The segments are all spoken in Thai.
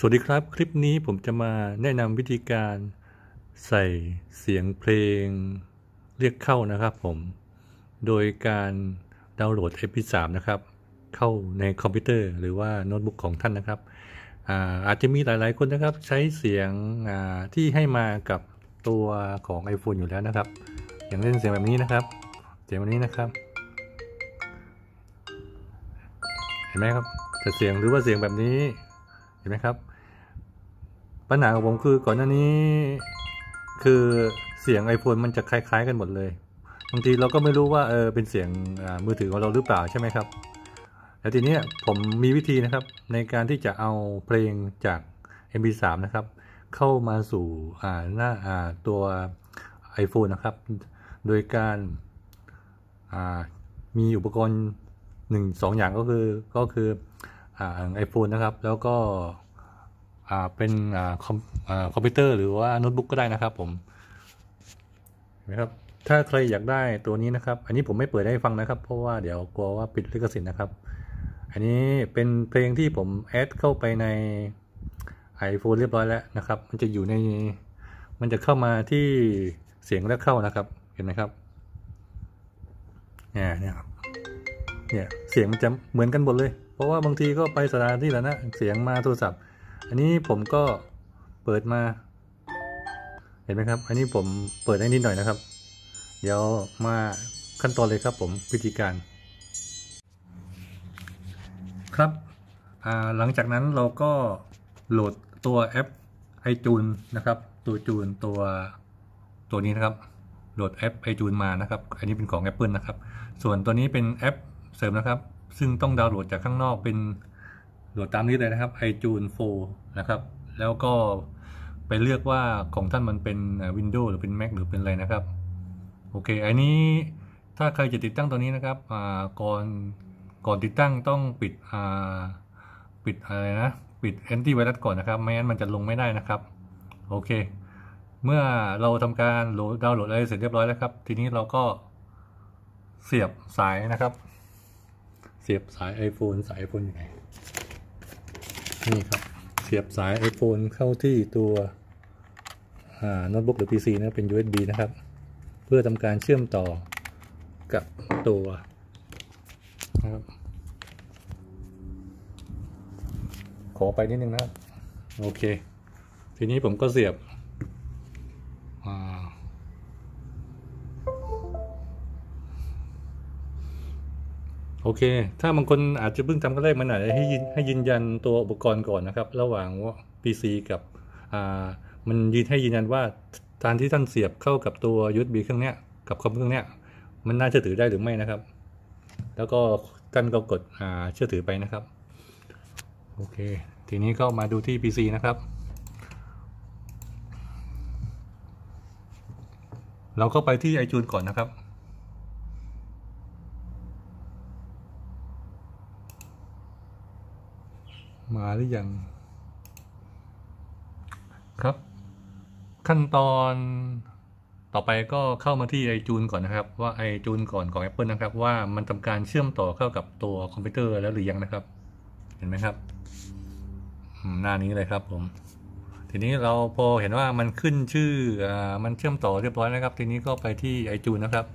สวัสดีครับ คลิปนี้ผมจะมาแนะนำวิธีการใส่เสียงเพลงเรียกเข้านะครับผมโดยการดาวน์โหลด MP3 นะครับ เข้าในคอมพิวเตอร์หรือว่าโน้ตบุ๊กของท่านนะครับอาอาจจะมีหลายๆ คนนะครับใช้เสียงที่ให้มากับตัวของ iPhone อยู่แล้วนะครับ อย่างเช่นเสียงแบบนี้นะครับเสียงแบบนี้นะครับเห็นไหมครับจะเสียงหรือว่าเสียงแบบนี้เห็นไหมครับปัญหาของผมคือก่อนหน้านี้คือเสียง iPhone มันจะคล้ายๆ กันหมดเลย บางทีเราก็ไม่รู้ว่าเออเป็นเสียงมือถือของเราหรือเปล่าใช่ไหมครับแล้วทีนี้ผมมีวิธีนะครับ ในการที่จะเอาเพลงจาก MP3 นะครับ เข้ามาสู่หน้าตัว iPhone นะครับ โดยการมีอุปกรณ์หนึ่งสองอย่างก็คือก็คือไอโฟนนะครับ แล้วก็เป็นอคอมคอมพิวเตอร์ หรือว่าโน้ตบุ๊กก็ได้นะครับ ผมนะครับถ้าใครอยากได้ตัวนี้นะครับ อันนี้ผมไม่เปิดให้ฟังนะครับ เพราะว่าเดี๋ยวกลัวว่าปิดลิขสิทธิ์นะครับ อันนี้เป็นเพลงที่ผมแอดเข้าไปใน iPhone เรียบร้อยแล้วนะครับ มันจะอยู่ในมันจะเข้ามาที่เสียงและเข้านะครับเห็นไหมครับ เนี่ยนี่ยเนี่ยเสียงมันจะเหมือนกันหมดเลยเพราะว่าบางทีก็ไปสถานที่แล้วนะเสียงมาโทรศัพท์ อันนี้ผมก็เปิดมา เห็นไหมครับอันนี้ผมเปิดให้นิดหน่อยนะครับเดี๋ยวมาขั้นตอนเลยครับ ผมวิธีการ ครับหลังจากนั้นเราก็โหลดตัวแอปไอจูนนะครับตัวจูนตัวตัวนี้นะครับโหลดแอปไอจูนมานะครับอันนี้เป็นของ Apple นะครับส่วนตัวนี้เป็นแอปเสริมนะครับซึ่งต้องดาวน์โหลดจากข้างนอกเป็นโหลดตามนี้เลยนะครับ iTunes 4 นะครับ แล้วก็ไปเลือกว่าของท่านมันเป็น Windows หรือเป็น Mac หรือเป็นอะไรนะครับโอเค อันนี้ถ้าใครจะติดตั้งตัวนี้นะครับก่อนก่อนติดตั้งต้องปิดปิดอะไรนะปิดแอนตี้ไวรัสก่อนนะครับไม่งั้นมันจะลงไม่ได้นะครับโอเคเมื่อเราทำการโหลดดาวน์โหลดอะไรเสร็จเรียบร้อยแล้วครับ ทีนี้เราก็เสียบสายนะครับเสียบ สาย iPhone สาย iPhone ยังไงนี่ครับ เสียบสาย iPhone เข้าที่ตัวโน้ตบุ๊กหรือ PC นะเป็น USB นะครับ เพื่อทำการเชื่อมต่อกับตัวนะครับขอ ไปนิด นึง นะโอเค ทีนี้ผมก็เสียบโอเค ถ้าบางคนอาจจะเพิ่งทำ็ได้มันอาจจะให้ยืนให้ยืนยันตัวอุปกรณ์ก่อนนะครับ ระหว่างว่า PC กับอ่ามันยืนให้ยืนยันว่าทานที่ท่านเสียบเข้ากับตัว USB เครื่องเนี้ยกับคอมเครื่องเนี้ยมันน่าเชื่อถือได้หรือไม่นะครับ แล้วก็ท่านก็กด อ่าเชื่อถือไปนะครับ โอเค ทีนี้ก็มาดูที่ PC นะครับ เราก็ไปที่ไอจูนก่อนนะครับาหรือยัง ครับ ขั้นตอนต่อไปก็เข้ามาที่ไอจูนก่อนนะครับ ว่าไอจูนก่อนของ Apple นะครับ ว่ามันทำการเชื่อมต่อเข้ากับตัวคอมพิวเตอร์แล้วหรือยังนะครับ เห็นไหมครับ หน้านี้เลยครับผม ทีนี้เราพอเห็นว่ามันขึ้นชื่ออมันเชื่อมต่อเรียบร้อยนะครับ ทีนี้ก็ไปที่ไอจูนนะครับ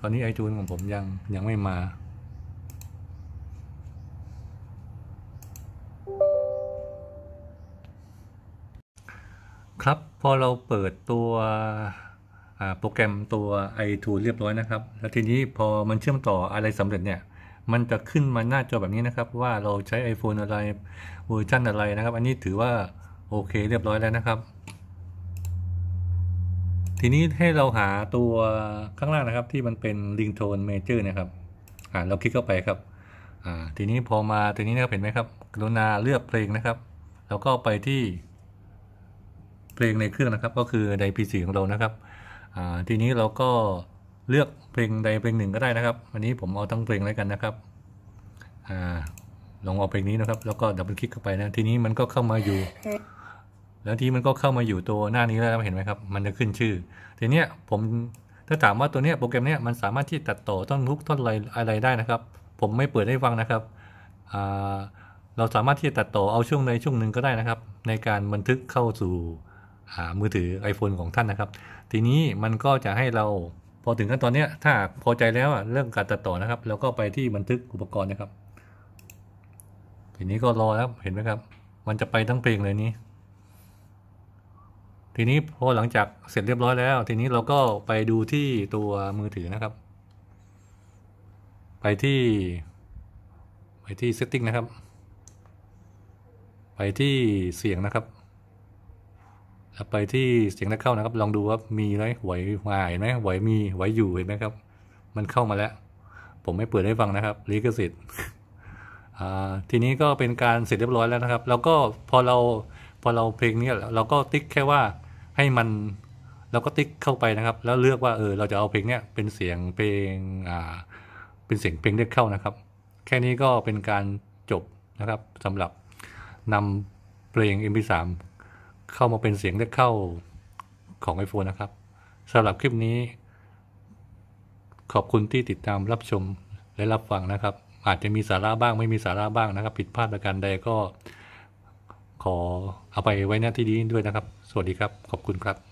ตอนนี้ไอจูนของผมยังยังไม่มาครับพอเราเปิดตัวโปรแกรมตัว iTunes เรียบร้อยนะครับ แล้วทีนี้พอมันเชื่อมต่ออะไรสำเร็จเนี่ย มันจะขึ้นมาหน้าจอแบบนี้นะครับ ว่าเราใช้ iPhone อะไรเวอร์ชันอะไรนะครับ อันนี้ถือว่าโอเค เรียบร้อยแล้วนะครับ ทีนี้ให้เราหาตัวข้างล่างนะครับที่มันเป็น Ringtone Major นะครับเราคลิกเข้าไปครับทีนี้พอมาทีนี้นะครับเห็นไหมครับ กรุณาเลือกเพลงนะครับ แล้วก็ไปที่เพลงในเครื่องนะครับก็คือใดพีซีของเรานะครับ ทีนี้เราก็เลือกเพลงใดเพลงหนึ่ง ก็ได้นะครับวันนี้ผมเอาทั้งเพลงแล้วกันนะครับลองเอาเพลงนี้นะครับ แล้วก็ดับเบิลคลิกเข้าไปนะทีนี้มันก็เข้ามาอยู่ แล้วทีมันก็เข้ามาอยู่ตัวหน้านี้แล้วเห็นไหมครับมันจะขึ้นชื่อทีเนี้ยผมถ้าถามว่าตัวเนี้ยโปรแกรมเนี้ยมันสามารถที่ตัดต่อต้นทุกต้นอะไรอะไรได้นะครับ ผมไม่เปิดให้ฟังนะครับ เราสามารถที่จะตัดต่อเอาช่วงในช่วงหนึ่งก็ได้นะครับ ในการบันทึกเข้าสู่ามือถือ iPhone ของท่านนะครับ ทีนี้มันก็จะให้เราพอถึงขั้นตอนนี้ ถ้าพอใจแล้วเรื่องการตัดต่อนะครับเราก็ไปที่บันทึกอุปกรณ์นะครับ ทีนี้ก็รอครับเห็นไหมครับ มันจะไปทั้งเพลงเลยนี้ ทีนี้พอหลังจากเสร็จเรียบร้อยแล้ว ทีนี้เราก็ไปดูที่ตัวมือถือนะครับ ไปที่ไปที่ setting นะครับ ไปที่เสียงนะครับไปที่เสียงนักเข้านะครับ ลองดูว่ามีไหมไหวมายหไหมไหวมีไหวอยู่เห็นไหมครับมันเข้ามาแล้ว ผมไม่เปิดให้ฟังนะครับลิขสิทธิ์ทีนี้ก็เป็นการเสร็จเรียบร้อยแล้วนะครับแล้วก็พอเราพอเราเพลงนี้เราก็ติ๊กแค่ว่าให้มันเราก็ติ๊กเข้าไปนะครับ แล้วเลือกว่าเออเราจะเอาเพลงเนี้ยเป็นเสียงเพลงอ่าเป็นเสียงเพลงเรียกเข้านะครับ แค่นี้ก็เป็นการจบนะครับสำหรับนำเพลง MP3 เข้ามาเป็นเสียงเด้กเข้าของ iPhone นะครับสำหรับคลิปนี้ ขอบคุณที่ติดตามรับชมและรับฟังนะครับ อาจจะมีสาระบ้าง ไม่มีสาระบ้างนะครับ ผิดพลาดประการใดก็ ขอเอาไปไว้หน้าที่ดีด้วยนะครับ สวัสดีครับ ขอบคุณครับ